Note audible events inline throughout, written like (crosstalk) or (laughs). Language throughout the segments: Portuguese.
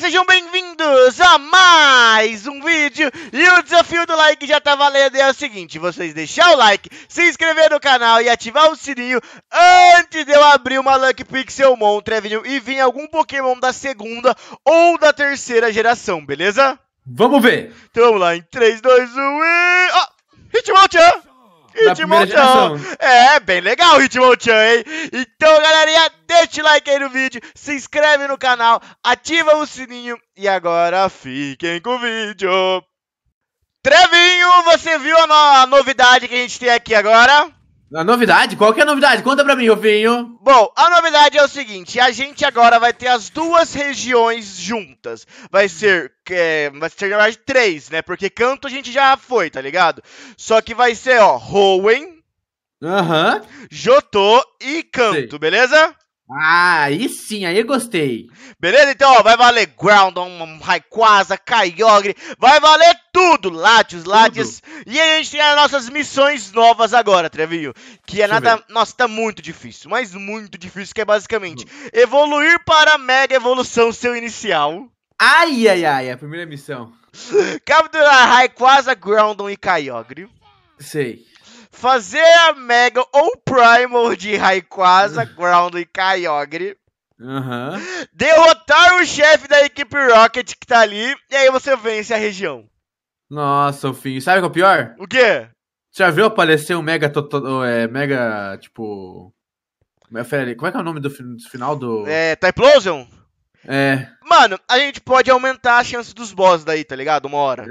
sejam bem-vindos a mais um vídeo e o desafio do like já tá valendo é o seguinte, vocês deixar o like, se inscrever no canal e ativar o sininho antes de eu abrir uma Lucky Pixel Mon Trevinho e vir algum Pokémon da segunda ou da terceira geração, beleza? Vamos ver! Então vamos lá, em 3, 2, 1 e... Ó, oh, Hitmonchan! Hitmonchan. É, bem legal o Hitmonchan, hein? Então, galerinha, deixa o like aí no vídeo, se inscreve no canal, ativa o sininho e agora fiquem com o vídeo. Trevinho, você viu a, no a novidade que a gente tem aqui agora? A novidade? Qual que é a novidade? Conta pra mim, Rufinho. Bom, a novidade é o seguinte: a gente agora vai ter as duas regiões juntas. Vai ser. É, vai ser, na verdade, três, né? Porque canto a gente já foi, tá ligado? Só que vai ser, ó, Rowen. Aham. Uhum. Jotô e canto, Sim. beleza? Ah, aí sim, aí gostei. Beleza? Então, ó, vai valer Groundon, Raikwaza, Kyogre, vai valer tudo, Latios, Latios. E a gente tem as nossas missões novas agora, Trevinho. Que é Deixa nada. Nossa, tá muito difícil, mas muito difícil, que é basicamente uhum. evoluir para a mega evolução seu inicial. Ai, ai, ai, a primeira missão. (laughs) Capturar Raikwaza, Groundon e Kyogre. Sei fazer a Mega ou Primal de Rayquaza, (laughs) Ground e Kyogre. Uhum. Derrotar o chefe da equipe Rocket que tá ali, e aí você vence a região. Nossa, o fim. Sabe o que é o pior? O quê? Você já viu aparecer um Mega. Toto, oh, é, mega. Tipo. Como é que é o nome do, do final do. É. Typlosion? Tá é. Mano, a gente pode aumentar a chance dos boss daí, tá ligado? Uma hora.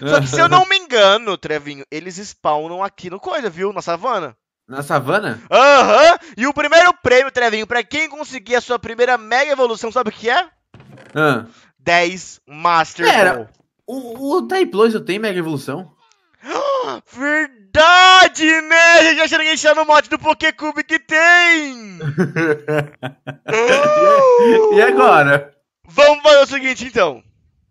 É. Só que se eu é. não me engano, Trevinho, eles spawnam aqui no coisa, viu? Na savana. Na savana? Aham! Uhum. E o primeiro prêmio, Trevinho, pra quem conseguir a sua primeira mega evolução, sabe o que é? Ah. 10 Master Pera, Ball. O, o Type 2 eu tenho mega evolução? (gasps) Verdade, né? Já cheguei a tá achar tá no mod do Pokécube que tem! (laughs) E agora? Vamos fazer o seguinte, então.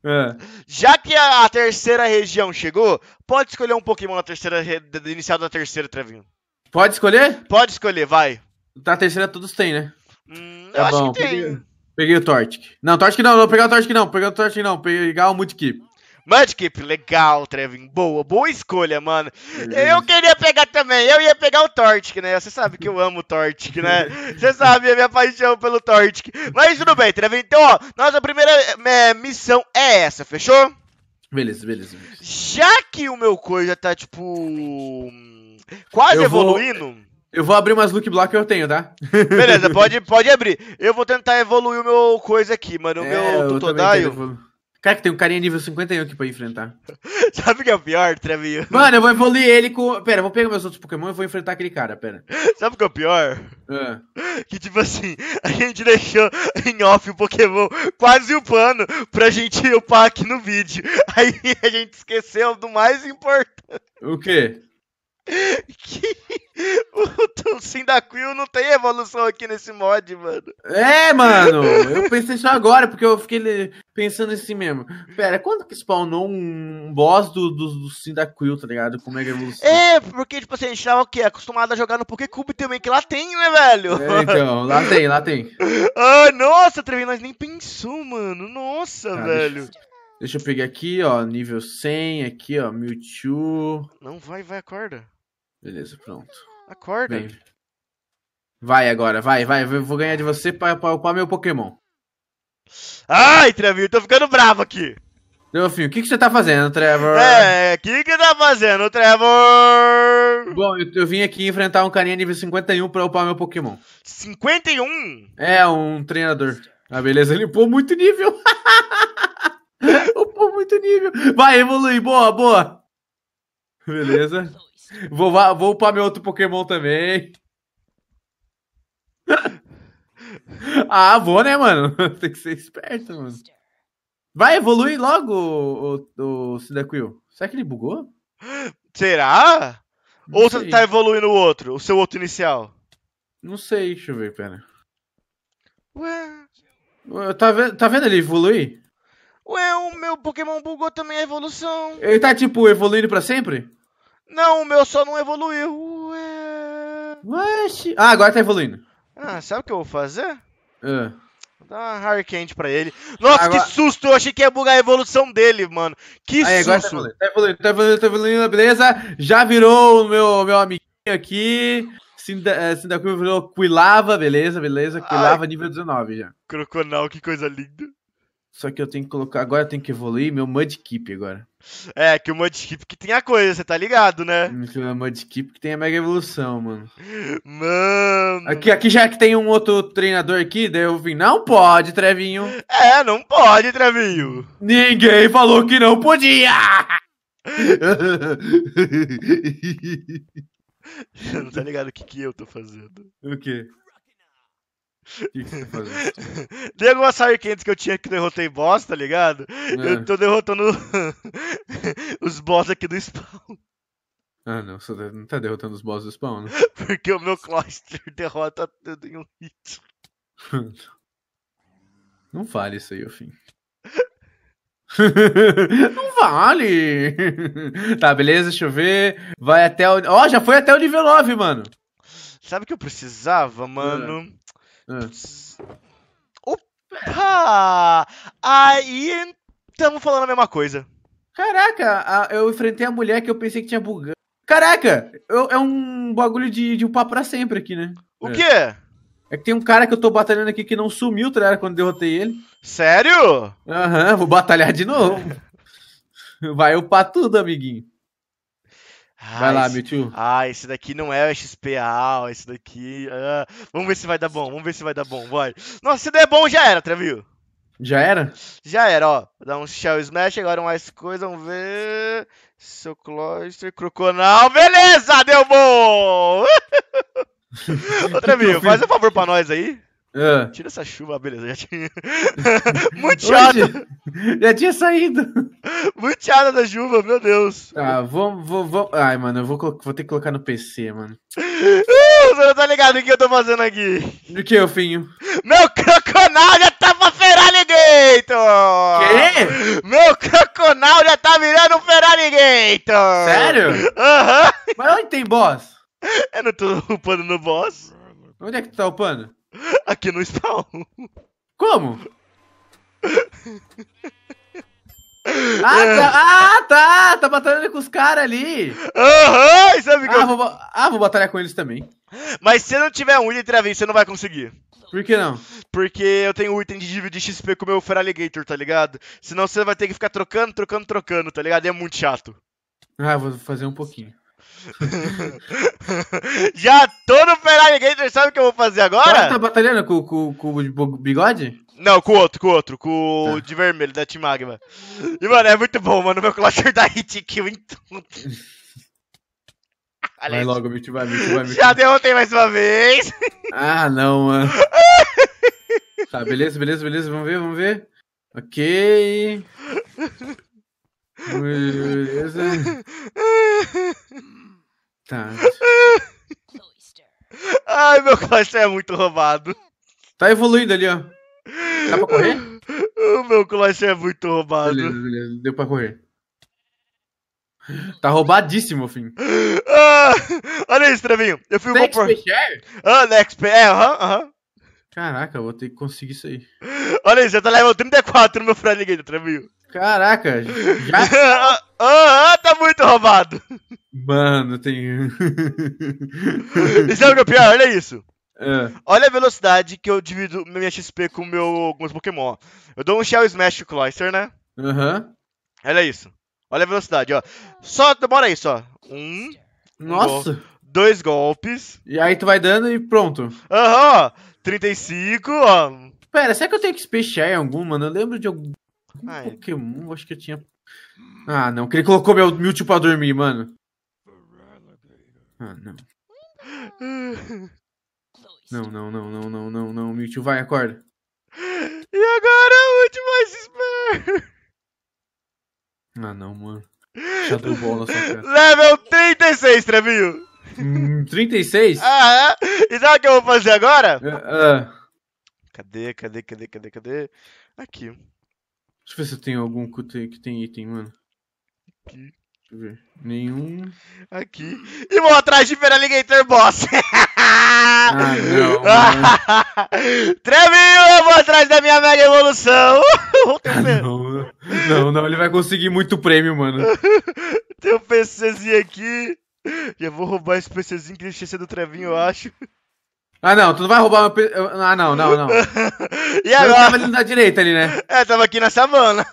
É. Já que a, a, terceira região chegou, pode escolher um Pokémon na terceira inicial da terceira, Trevinho. Pode escolher? Pode escolher, vai. Na terceira todos tem, né? Hum, tá eu bom. acho que tem. Peguei, peguei o Tortic. Não, Tortic não, não, pegar o Tortic não, pegar o Tortic não, pegar o Mudkip. Mudkip, legal, Trevin. Boa, boa escolha, mano. É eu queria pegar também. Eu ia pegar o Tortic, né? Você sabe que eu amo o Tortic, né? (laughs) Você sabe a minha paixão pelo Tortic. Mas tudo bem, Trevin. Então, ó, nossa primeira é, missão é essa, fechou? Beleza, beleza, beleza. Já que o meu cor já tá, tipo. Quase eu evoluindo. Vou... Eu vou abrir umas look block que eu tenho, tá? (laughs) Beleza, pode, pode abrir. Eu vou tentar evoluir o meu coisa aqui, mano. O é, meu Tutodaio. Cara, que tem um carinha nível 51 aqui pra enfrentar. (laughs) Sabe o que é o pior, Trevinho? Mano, eu vou evoluir ele com. Pera, vou pegar meus outros Pokémon e vou enfrentar aquele cara, pera. Sabe o que é o pior? É. Que tipo assim, a gente deixou em off o Pokémon quase upando pra gente upar aqui no vídeo. Aí a gente esqueceu do mais importante. O quê? que (laughs) o Tulsin da Quill não tem evolução aqui nesse mod, mano. É, mano, eu pensei só agora, porque eu fiquei pensando assim mesmo. Pera, quando que spawnou um boss do, do, do Sim da Quill, tá ligado? Com mega é evolução. É, porque, tipo assim, a gente tava o quê? Acostumado a jogar no Pokécube também, que lá tem, né, velho? É, então, lá tem, lá tem. (laughs) ah, nossa, Trevi, nós nem pensou, mano. Nossa, ah, velho. Deixa... Deixa eu pegar aqui, ó, nível 100, aqui, ó, Mewtwo. Não vai, vai, acorda. Beleza, pronto. Acorda. Vem. Vai agora, vai, vai. Eu vou ganhar de você pra, upar meu Pokémon. Ai, Trevinho, tô ficando bravo aqui. Meu filho, o que, que você tá fazendo, Trevor? É, o que que tá fazendo, Trevor? Bom, eu, eu, vim aqui enfrentar um carinha nível 51 pra upar meu Pokémon. 51? É, um treinador. Ah, beleza, ele upou muito nível. (laughs) upou muito nível. Vai, evoluir, boa, boa. Beleza. Vou, vou upar meu outro Pokémon também. (laughs) ah, vou, né, mano? (laughs) Tem que ser esperto, mano. Vai evoluir logo o, o, o Será que ele bugou? Será? Não Ou sei. você tá evoluindo o outro, o seu outro inicial? Não sei, deixa eu ver, pera. Ué. Ué tá, vendo, tá vendo ele evoluir? Ué, o meu Pokémon bugou também a evolução. Ele tá, tipo, evoluindo pra sempre? Não, o meu só não evoluiu. Ué. Ah, agora tá evoluindo. Ah, sabe o que eu vou fazer? Uh. Vou dar uma candy pra ele. Nossa, agora... que susto! Eu achei que ia bugar a evolução dele, mano. Que Aí, susto! Agora tá evoluindo, tá evoluindo, tá evoluindo, tá evoluindo, beleza? Já virou o meu, meu amiguinho aqui. Sinda, Sindacru eh, virou Quilava, beleza, beleza. Quilava Ai, nível 19 já. Croconal, que coisa linda. Só que eu tenho que colocar. Agora eu tenho que evoluir meu Mudkip agora. É, que o Mudkip que tem a coisa, você tá ligado, né? O Mudkip que tem a mega evolução, mano. Mano. Aqui, aqui já que tem um outro treinador aqui, daí eu vim. Não pode, Trevinho. É, não pode, Trevinho. Ninguém falou que não podia! (laughs) não tá ligado o que, que eu tô fazendo. O quê? (laughs) que, que você tá fazendo? Tem que eu tinha que derrotei boss, tá ligado? É. Eu tô derrotando (laughs) os boss aqui do spawn. Ah, não, você tá, não tá derrotando os boss do spawn, né? (laughs) Porque o meu cluster derrota tudo em um hit. Não vale isso aí, o fim. não vale! Tá, beleza, deixa eu ver. Vai até o. Ó, oh, já foi até o nível 9, mano! Sabe o que eu precisava, mano? É. Opa! Aí estamos falando a mesma coisa. Caraca, eu enfrentei a mulher que eu pensei que tinha bugado. Caraca, eu, é um bagulho de, de upar pra sempre aqui, né? O é. quê? É que tem um cara que eu tô batalhando aqui que não sumiu, tá Quando derrotei ele. Sério? Aham, uhum, vou batalhar de novo. (laughs) Vai upar tudo, amiguinho. Vai ah, lá, esse... Mewtwo. Ah, esse daqui não é o XPA, esse daqui. Ah, vamos ver se vai dar bom, vamos ver se vai dar bom, vai. Nossa, se der bom já era, Trevio. Já era? Já era, ó. Dá um Shell Smash, agora mais coisa, vamos ver. Seu Cloyster, Croconal, beleza, deu bom! (laughs) Ô, (laughs) Trevio, faz um favor pra nós aí. É. Tira essa chuva, beleza, já tinha. (laughs) Muito chata. (laughs) Já tinha saído. Muito da chuva, meu Deus. Ah, vou, vou, vou. Ai, mano, eu vou, vou ter que colocar no PC, mano. Uh, você não tá ligado o que eu tô fazendo aqui? O que, Finho? Meu croconal já tá pra Feraligator! Quê? Meu croconal já tá virando um Feraligator! Sério? Aham. Uhum. Mas onde tem boss? Eu não tô upando no boss. Onde é que tu tá upando? Aqui no spawn. Como? (laughs) Ah, é. tá, ah, tá! Tá batalhando com os caras ali! Aham! Uhum, é sabe ah, eu... vou, ah, vou batalhar com eles também. Mas se não tiver um item de vez, você não vai conseguir. Por que não? Porque eu tenho um item de dívida de XP com o meu Feraligator, tá ligado? Senão você vai ter que ficar trocando, trocando, trocando, tá ligado? E é muito chato. Ah, vou fazer um pouquinho. (laughs) Já tô no Ferrari Gator, sabe o que eu vou fazer agora? Você tá batalhando com, com, com o bigode? Não, com o outro, com o outro, com o tá. de vermelho, da Team Magma. E, mano, é muito bom, mano. Meu cluster dá hit kill em tudo. (laughs) Vai logo, bicho, vai, bicho, vai, bicho. Já derrotei mais uma vez. Ah, não, mano. (laughs) tá, beleza, beleza, beleza. Vamos ver, vamos ver. Ok. Beleza. Tá. Ai, meu cluster é muito roubado. Tá evoluindo ali, ó. Dá pra correr? O meu cluster é muito roubado. Beleza, beleza. Deu pra correr. Tá roubadíssimo, fim. Ah, olha isso, travinho Eu fui um bom por... Ah, Next É, aham, aham. Caraca, eu vou ter que conseguir isso aí. Olha isso, você tá level 34 no meu Friendly Game, Tremil. Caraca, já. (laughs) Ah, tá muito roubado! Mano, tem. Isso é o que é pior? Olha isso. É. (laughs) Olha a velocidade que eu divido minha XP com meu, meus Pokémon. Eu dou um Shell Smash Cloyster, né? Aham. Uhum. Olha isso. Olha a velocidade, ó. Só demora isso, ó. Um. Nossa! Um, dois golpes. E aí tu vai dando e pronto. Aham, uhum. 35, ó. Pera, será que eu tenho que spechar em algum, mano? Eu lembro de algum Ai. Pokémon, acho que eu tinha. Ah, não, que ele colocou meu Mewtwo pra dormir, mano. Ah, não. Não, não, não, não, não, não, não, Mewtwo, vai, acorda. E agora é o último Ice Spare! Ah, não, mano. Shadow Ball na sua cara. Level 36, Trevinho! Hum, 36? ah, é? E sabe o que eu vou fazer agora? Uh, Cadê, cadê, cadê, cadê, cadê? Aqui. Deixa eu ver se tem algum que tem, item, mano. Aqui. Deixa eu ver. Nenhum. Aqui. E vou atrás de Feraligator Boss. (laughs) ah, não. Ah, (laughs) Trevinho, eu vou atrás da minha mega evolução. (laughs) Ah, não, não, não, ele vai conseguir muito prêmio, mano. tem um PCzinho aqui. Já vou roubar esse PCzinho que deixei do Trevinho, eu acho. Ah, não, tu não vai roubar meu PC. Ah, não, não, não. (laughs) e agora? Eu tava ali na direita ali, né? É, tava aqui na savana.